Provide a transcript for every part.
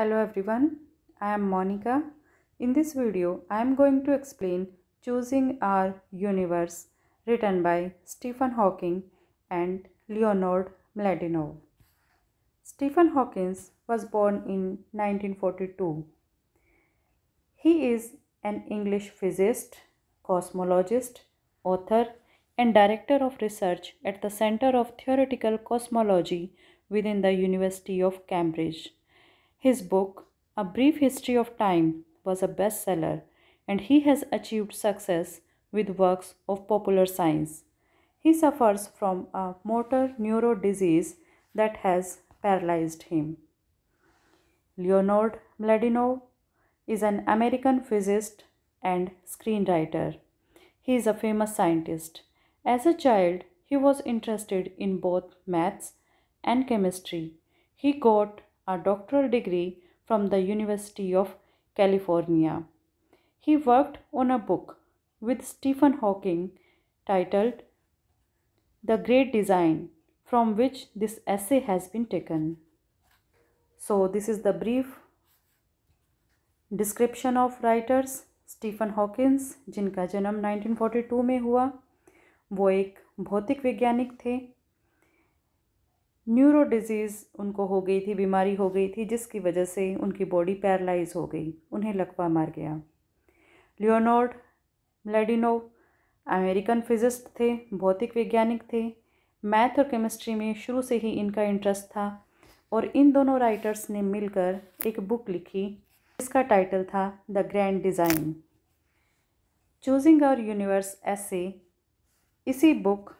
Hello everyone, I am Monica. In this video, I am going to explain Choosing Our Universe written by Stephen Hawking and Leonard Mladenov. Stephen Hawking was born in 1942. He is an English physicist, cosmologist, author, and director of research at the Center of Theoretical Cosmology within the University of Cambridge. His book, A Brief History of Time, was a bestseller and he has achieved success with works of popular science. He suffers from a motor neuro disease that has paralyzed him. Leonard Mladenov is an American physicist and screenwriter. He is a famous scientist. As a child, he was interested in both maths and chemistry. He got a doctoral degree from the University of California. He worked on a book with Stephen Hawking titled The Great Design, from which this essay has been taken. So, this is the brief description of writers Stephen Hawking, जिनका जन्म 1942 में हुआ वो एक भौतिक वैज्ञानिक थे neuro disease उनको हो गई थी बीमारी हो गई थी जिसकी वजह से उनकी बॉडी पैरलाइज हो गई उन्हें लकवा मार गया लियोनार्ड लेडिनो अमेरिकन फिजिस्ट थे भौतिक वैज्ञानिक थे मैथ और केमिस्ट्री में शुरू से ही इनका इंटरेस्ट था और इन दोनों राइटर्स ने मिलकर एक बुक लिखी जिसका टाइटल था the grand design choosing our universe ऐसे इसी बुक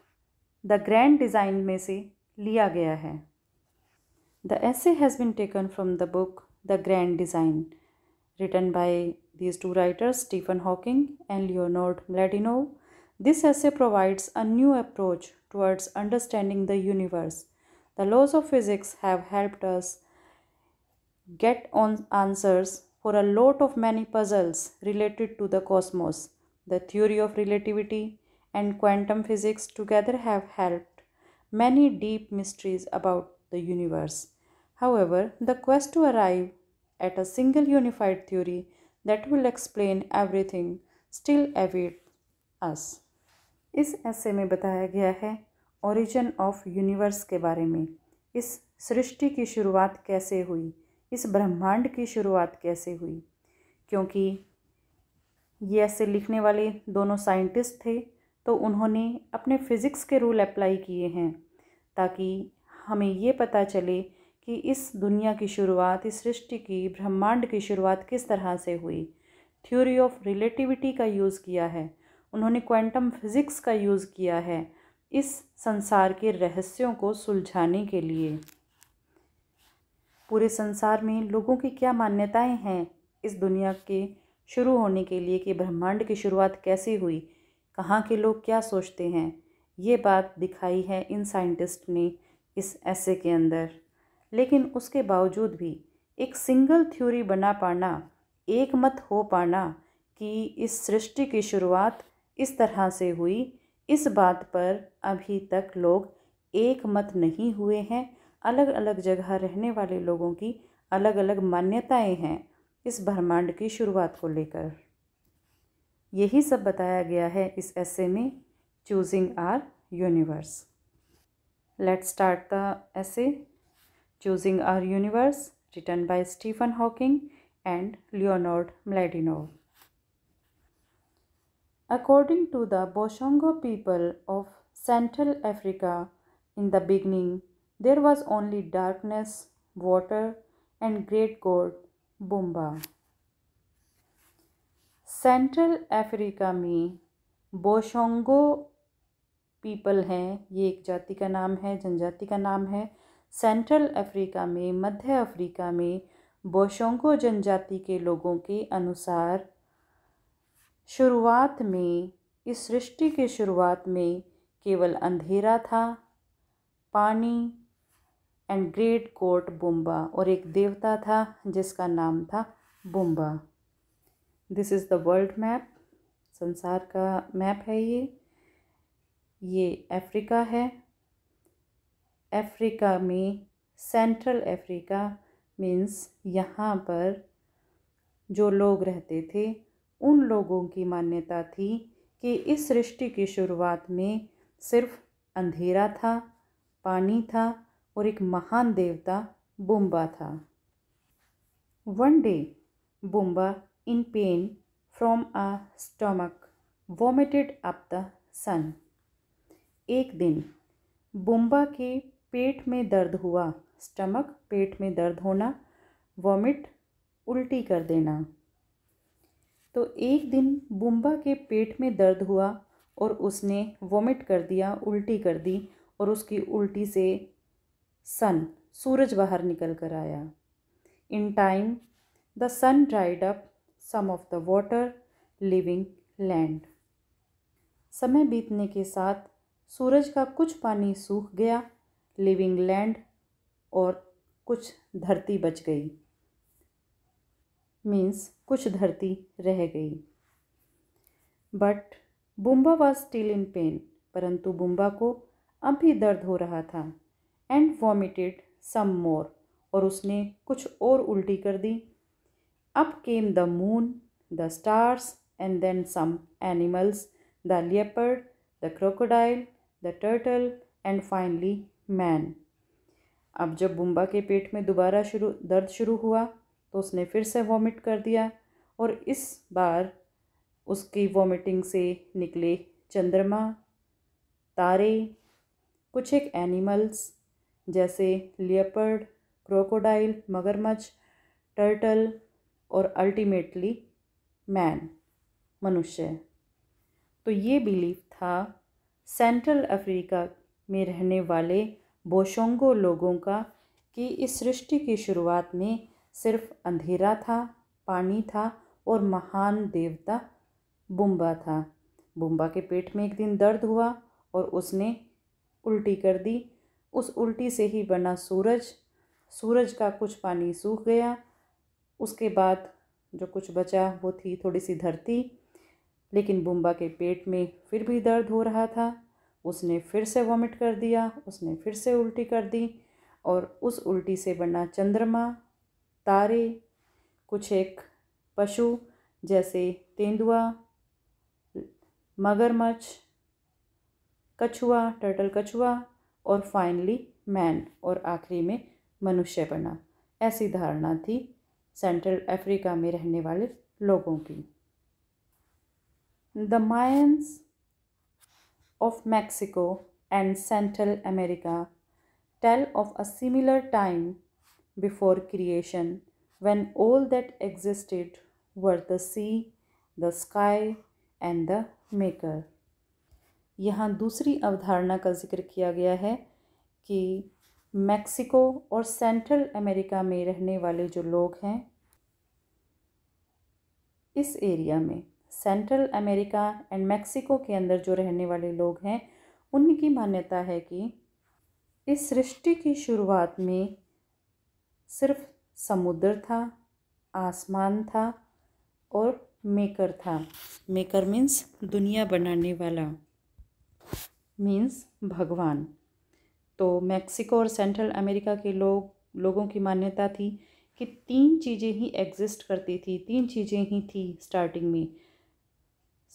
द ग्रैंड डिज़ाइन में से लिया गया है the essay has been taken from the book the grand design written by these two writers stephen hawking and leonard mladino this essay provides a new approach towards understanding the universe the laws of physics have helped us get on answers for a lot of many puzzles related to the cosmos the theory of relativity and quantum physics together have helped many deep mysteries about the universe. However, the quest to arrive at a single unified theory that will explain everything still awaits us. इस essay में बताया गया है origin of universe के बारे में इस सृष्टि की शुरुआत कैसे हुई इस ब्रह्मांड की शुरुआत कैसे हुई क्योंकि ये ऐसे लिखने वाले दोनों साइंटिस्ट थे तो उन्होंने अपने फ़िज़िक्स के रूल अप्लाई किए हैं ताकि हमें ये पता चले कि इस दुनिया की शुरुआत इस सृष्टि की ब्रह्मांड की शुरुआत किस तरह से हुई थ्योरी ऑफ रिलेटिविटी का यूज़ किया है उन्होंने क्वांटम फिज़िक्स का यूज़ किया है इस संसार के रहस्यों को सुलझाने के लिए पूरे संसार में लोगों की क्या मान्यताएं हैं इस दुनिया के शुरू होने के लिए कि ब्रह्मांड की शुरुआत कैसे हुई कहाँ के लोग क्या सोचते हैं ये बात दिखाई है इन साइंटिस्ट ने इस ऐसे के अंदर लेकिन उसके बावजूद भी एक सिंगल थ्योरी बना पाना एक मत हो पाना कि इस सृष्टि की शुरुआत इस तरह से हुई इस बात पर अभी तक लोग एक मत नहीं हुए हैं अलग अलग जगह रहने वाले लोगों की अलग अलग मान्यताएं हैं इस ब्रह्मांड की शुरुआत को लेकर यही सब बताया गया है इस ऐसे में choosing our universe let start the essay choosing our universe written by Stephen Hawking and Leonard Mlodinow according to the Boshongo people of central Africa in the beginning there was only darkness water and great god Bumba central Africa में बोशोंगो people हैं ये एक जाति का नाम है जनजाति का नाम है सेंट्रल अफ्रीका में मध्य अफ्रीका में बोशोंगो जनजाति के लोगों के अनुसार शुरुआत में इस सृष्टि के शुरुआत में केवल अंधेरा था पानी एंड ग्रेट कोट बुम्बा और एक देवता था जिसका नाम था Bumba this is the world map संसार का मैप है ये ये अफ्रीका है अफ्रीका में सेंट्रल अफ्रीका मीन्स यहाँ पर जो लोग रहते थे उन लोगों की मान्यता थी कि इस सृष्टि की शुरुआत में सिर्फ अंधेरा था पानी था और एक महान देवता बुम्बा था one day Bumba in pain from a stomach, vomited up the sun. एक दिन बुम्बा के पेट में दर्द हुआ स्टमक पेट में दर्द होना वॉमिट उल्टी कर देना तो एक दिन बुम्बा के पेट में दर्द हुआ और उसने वॉमिट कर दिया उल्टी कर दी और उसकी उल्टी से सन सूरज बाहर निकल कर आया in time the sun dried up some of the water leaving land समय बीतने के साथ सूरज का कुछ पानी सूख गया लिविंग लैंड और कुछ धरती बच गई मीन्स कुछ धरती रह गई but Bumba was still in pain परंतु बुम्बा को अब भी दर्द हो रहा था एंड वॉमिटेड सम मोर और उसने कुछ और उल्टी कर दी Up came the moon, the stars, and then some animals the leopard, the crocodile, the turtle, and finally man. अब जब बुम्बा के पेट में दोबारा शुरू दर्द शुरू हुआ तो उसने फिर से वॉमिट कर दिया और इस बार उसकी वॉमिटिंग से निकले चंद्रमा तारे कुछ एक एनिमल्स जैसे लियपर्ड क्रोकोडाइल मगरमच्छ टर्टल और अल्टीमेटली मैन मनुष्य तो ये बिलीफ था सेंट्रल अफ्रीका में रहने वाले बोशोंगो लोगों का कि इस सृष्टि की शुरुआत में सिर्फ अंधेरा था पानी था और महान देवता बुम्बा था बुम्बा के पेट में एक दिन दर्द हुआ और उसने उल्टी कर दी उस उल्टी से ही बना सूरज सूरज का कुछ पानी सूख गया उसके बाद जो कुछ बचा वो थी थोड़ी सी धरती लेकिन बुम्बा के पेट में फिर भी दर्द हो रहा था उसने फिर से वॉमिट कर दिया उसने फिर से उल्टी कर दी और उस उल्टी से बना चंद्रमा तारे कुछ एक पशु जैसे तेंदुआ मगरमच्छ कछुआ टर्टल कछुआ और फाइनली मैन और आखिरी में मनुष्य बना ऐसी धारणा थी सेंट्रल अफ्रीका में रहने वाले लोगों की the Mayans of Mexico and central America tell of a similar time before creation when all that existed were the sea the sky and the maker यहाँ दूसरी अवधारणा का जिक्र किया गया है कि मैक्सिको और सेंट्रल अमेरिका में रहने वाले जो लोग हैं इस एरिया में सेंट्रल अमेरिका एंड मैक्सिको के अंदर जो रहने वाले लोग हैं उनकी मान्यता है कि इस सृष्टि की शुरुआत में सिर्फ समुद्र था आसमान था और मेकर था मेकर मीन्स दुनिया बनाने वाला मीन्स भगवान तो मैक्सिको और सेंट्रल अमेरिका के लोग लोगों की मान्यता थी कि तीन चीज़ें ही एग्जिस्ट करती थी तीन चीज़ें ही थी स्टार्टिंग में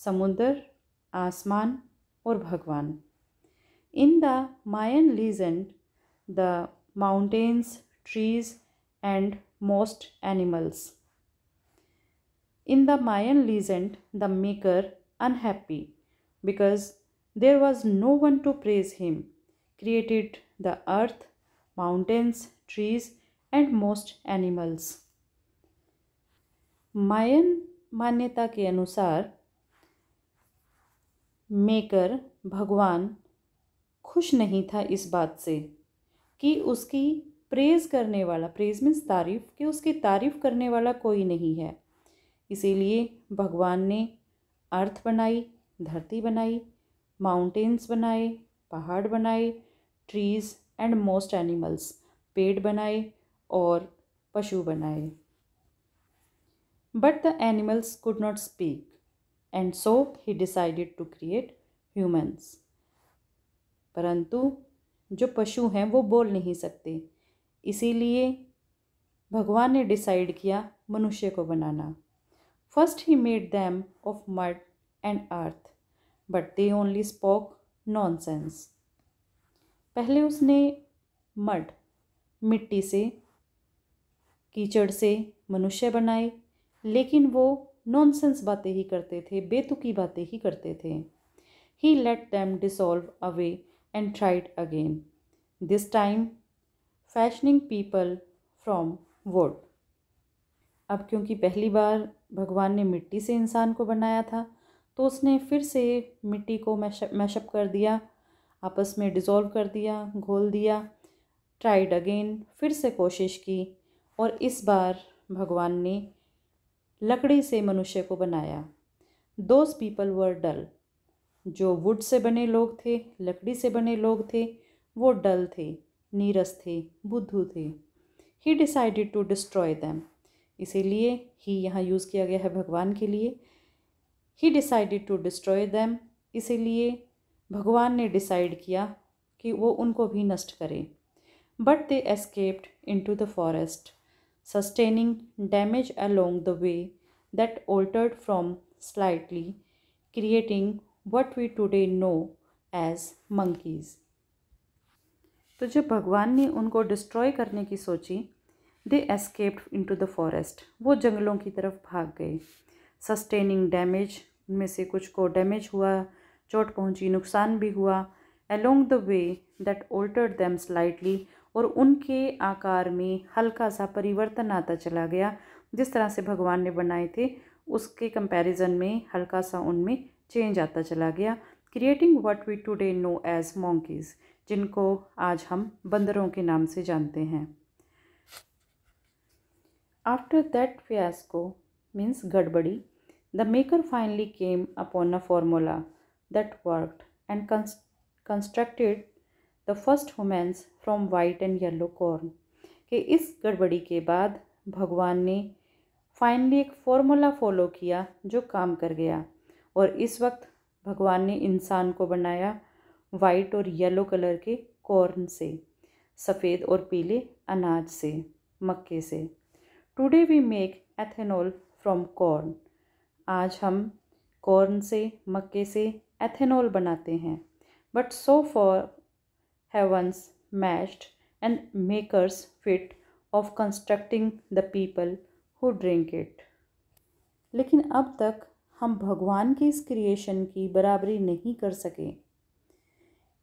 समुद्र आसमान और भगवान in the Mayan legend the mountains trees and most animals in the Mayan legend the maker unhappy because there was no one to praise him created the earth mountains trees and most animals Mayan मान्यता के अनुसार maker भगवान खुश नहीं था इस बात से कि उसकी प्रेज़ करने वाला प्रेज़ मीन्स तारीफ़ कि उसकी तारीफ़ करने वाला कोई नहीं है इसीलिए भगवान ने अर्थ बनाई धरती बनाई माउंटेन्स बनाए पहाड़ बनाए ट्रीज़ एंड मोस्ट एनिमल्स पेड़ बनाए और पशु बनाए but the animals could not speak and so he decided to create humans परंतु जो पशु हैं वो बोल नहीं सकते इसीलिए भगवान ने डिसाइड किया मनुष्य को बनाना first he made them of mud and earth but they only spoke sense पहले उसने मड मिट्टी से कीचड़ से मनुष्य बनाए लेकिन वो नॉनसेंस बातें ही करते थे बेतुकी बातें ही करते थे he let them dissolve away and tried again this time fashioning people from wood अब क्योंकि पहली बार भगवान ने मिट्टी से इंसान को बनाया था तो उसने फिर से मिट्टी को मैशअप मैशअप कर दिया आपस में डिज़ोल्व कर दिया घोल दिया ट्राइड अगेन फिर से कोशिश की और इस बार भगवान ने लकड़ी से मनुष्य को बनाया दोज पीपल वर डल जो वुड से बने लोग थे लकड़ी से बने लोग थे वो डल थे नीरस थे बुद्धू थे he decided to destroy them इसीलिए ही यहाँ यूज़ किया गया है भगवान के लिए he decided to destroy them इसीलिए भगवान ने डिसाइड किया कि वो उनको भी नष्ट करें but they escaped into the forest sustaining damage along the way that altered from slightly, creating what we today know as monkeys. तो जब भगवान ने उनको डिस्ट्रॉय करने की सोची they escaped into the forest वो जंगलों की तरफ भाग गए सस्टेनिंग डैमेज उनमें से कुछ को डैमेज हुआ चोट पहुंची नुकसान भी हुआ along the way that altered them slightly और उनके आकार में हल्का सा परिवर्तन आता चला गया जिस तरह से भगवान ने बनाए थे उसके कंपैरिजन में हल्का सा उनमें चेंज आता चला गया creating what we today know as monkeys जिनको आज हम बंदरों के नाम से जानते हैं आफ्टर दैट फियास्को मीन्स गड़बड़ी the maker finally came upon a formula that worked and constructed the first womens from white and yellow corn कि इस गड़बड़ी के बाद भगवान ने फाइनली एक फॉर्मूला फॉलो किया जो काम कर गया और इस वक्त भगवान ने इंसान को बनाया वाइट और येलो कलर के कॉर्न से सफ़ेद और पीले अनाज से मक्के से today we make ethanol from corn आज हम कॉर्न से मक्के से एथेनॉल बनाते हैं but so for heavens matched and makers fit of constructing the people who drink it. लेकिन अब तक हम भगवान की इस क्रिएशन की बराबरी नहीं कर सके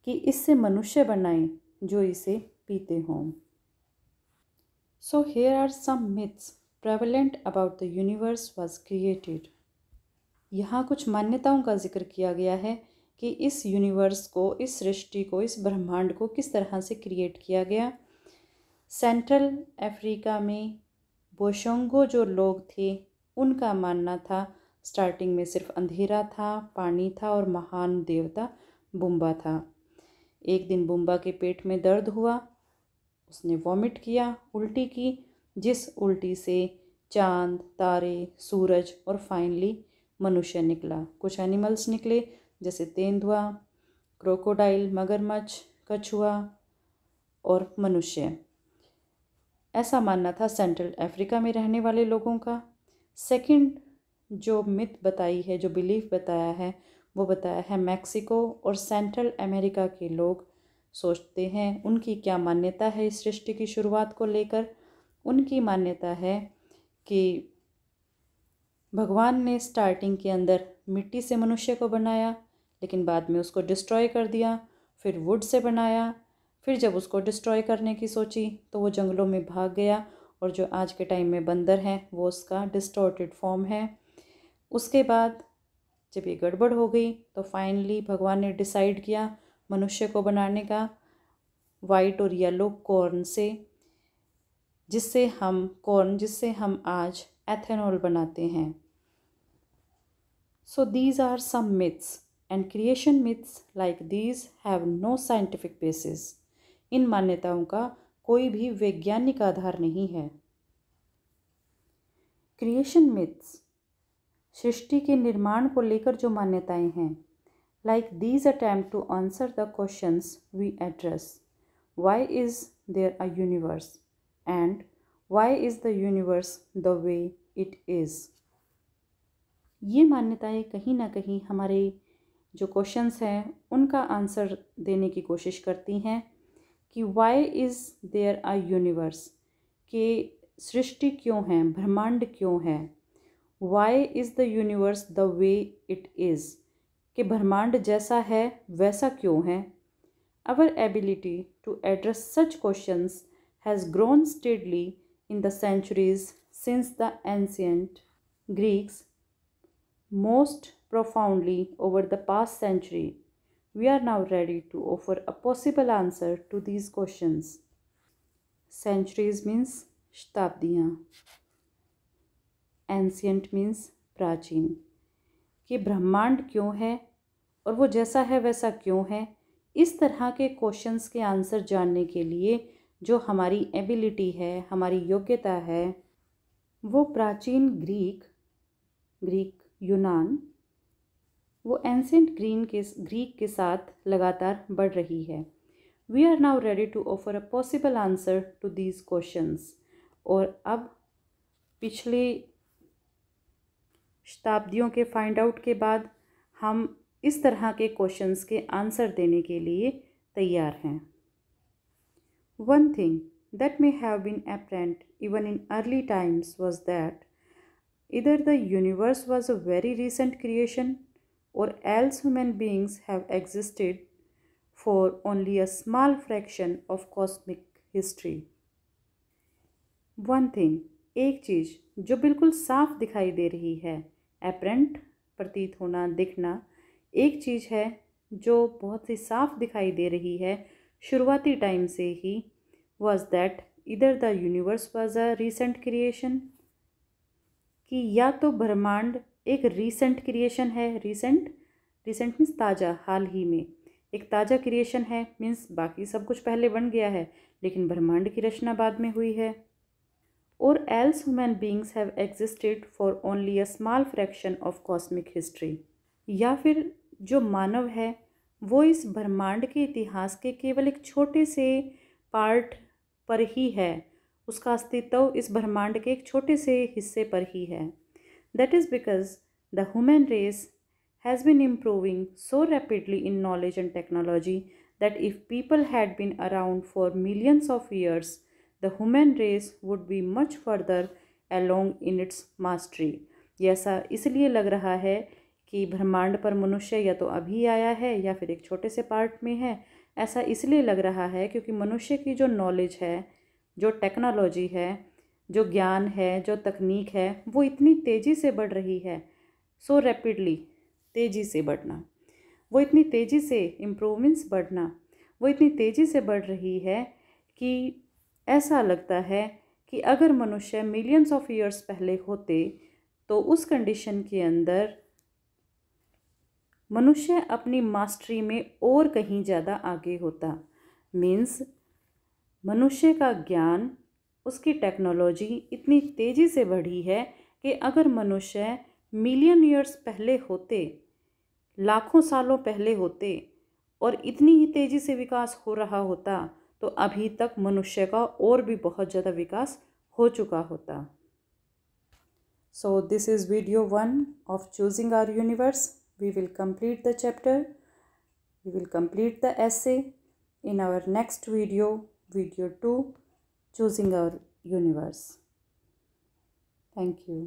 कि इससे मनुष्य बनाएं जो इसे पीते हों so here are some myths prevalent about the universe was created यहाँ कुछ मान्यताओं का जिक्र किया गया है कि इस यूनिवर्स को इस सृष्टि को इस ब्रह्मांड को किस तरह से क्रिएट किया गया सेंट्रल अफ्रीका में बोशोंगो जो लोग थे उनका मानना था स्टार्टिंग में सिर्फ अंधेरा था पानी था और महान देवता बुम्बा था एक दिन बुम्बा के पेट में दर्द हुआ उसने वॉमिट किया उल्टी की जिस उल्टी से चांद तारे सूरज और फाइनली मनुष्य निकला कुछ एनिमल्स निकले जैसे तेंदुआ क्रोकोडाइल मगरमच्छ कछुआ और मनुष्य ऐसा मानना था सेंट्रल अफ्रीका में रहने वाले लोगों का सेकंड जो मिथ बताई है जो बिलीफ बताया है वो बताया है मैक्सिको और सेंट्रल अमेरिका के लोग सोचते हैं उनकी क्या मान्यता है इस सृष्टि की शुरुआत को लेकर उनकी मान्यता है कि भगवान ने स्टार्टिंग के अंदर मिट्टी से मनुष्य को बनाया लेकिन बाद में उसको डिस्ट्रॉय कर दिया फिर वुड से बनाया फिर जब उसको डिस्ट्रॉय करने की सोची तो वो जंगलों में भाग गया और जो आज के टाइम में बंदर हैं वो उसका डिस्टॉर्टेड फॉर्म है उसके बाद जब ये गड़बड़ हो गई तो फाइनली भगवान ने डिसाइड किया मनुष्य को बनाने का वाइट और येलो कॉर्न से जिससे हम कॉर्न जिससे हम आज एथेनॉल बनाते हैं so these are some myths and creation myths like these have no scientific basis इन मान्यताओं का कोई भी वैज्ञानिक आधार नहीं है क्रिएशन मिथ्स सृष्टि के निर्माण को लेकर जो मान्यताएं हैं like these attempt to answer the questions we address why is there a universe and why is the universe the way it is ये मान्यताएं कहीं ना कहीं हमारे जो क्वेश्चन हैं उनका आंसर देने की कोशिश करती हैं कि why is there a universe के सृष्टि क्यों है ब्रह्मांड क्यों है why is the universe the way it is कि ब्रह्मांड जैसा है वैसा क्यों है our ability to address such question has grown steadily in centuries since the ancient Greeks most profoundly over the past century, we are now ready to offer a possible answer to these questions. Centuries means shatabdiyan ancient means prachin ki brahmand kyon hai aur wo jaisa hai waisa kyon hai इस तरह के questions के answer जानने के लिए जो हमारी ability है हमारी योग्यता है वो प्राचीन ग्रीक ग्रीक यूनान वो एंसेंट ग्रीन के ग्रीक के साथ लगातार बढ़ रही है we are now ready to offer a possible answer to these questions और अब पिछले शताब्दियों के फाइंड आउट के बाद हम इस तरह के क्वेश्चंस के आंसर देने के लिए तैयार हैं one thing that may have been apparent even in early times was that Either the universe was a very recent creation or else human beings have existed for only a small fraction of cosmic history. one thing एक चीज़ जो बिल्कुल साफ दिखाई दे रही है apparent प्रतीत होना दिखना एक चीज़ है जो बहुत ही साफ दिखाई दे रही है शुरुआती टाइम से ही was that either the universe was a recent creation कि या तो ब्रह्मांड एक रीसेंट क्रिएशन है रीसेंट रीसेंट मीन्स ताज़ा हाल ही में एक ताज़ा क्रिएशन है मीन्स बाकी सब कुछ पहले बन गया है लेकिन ब्रह्मांड की रचना बाद में हुई है और else human beings have existed for only a small fraction of cosmic history या फिर जो मानव है वो इस ब्रह्मांड के इतिहास के केवल एक छोटे से पार्ट पर ही है उसका अस्तित्व इस ब्रह्मांड के एक छोटे से हिस्से पर ही है that is because the human race has been improving so rapidly in knowledge and technology that if people had been around for millions of years the human race would be much further along in its mastery ऐसा इसलिए लग रहा है कि ब्रह्मांड पर मनुष्य या तो अभी आया है या फिर एक छोटे से पार्ट में है ऐसा इसलिए लग रहा है क्योंकि मनुष्य की जो नॉलेज है जो टेक्नोलॉजी है जो ज्ञान है जो तकनीक है वो इतनी तेज़ी से बढ़ रही है सो so रैपिडली तेज़ी से बढ़ना वो इतनी तेज़ी से इम्प्रूवमेंट्स बढ़ना वो इतनी तेज़ी से बढ़ रही है कि ऐसा लगता है कि अगर मनुष्य मिलियंस ऑफ ईयर्स पहले होते तो उस कंडीशन के अंदर मनुष्य अपनी मास्टरी में और कहीं ज़्यादा आगे होता मीन्स मनुष्य का ज्ञान उसकी टेक्नोलॉजी इतनी तेज़ी से बढ़ी है कि अगर मनुष्य मिलियन ईयर्स पहले होते लाखों सालों पहले होते और इतनी ही तेज़ी से विकास हो रहा होता तो अभी तक मनुष्य का और भी बहुत ज़्यादा विकास हो चुका होता so this is video one of choosing our universe we will complete the chapter we will complete the essay in our next video video 2 choosing our universe thank you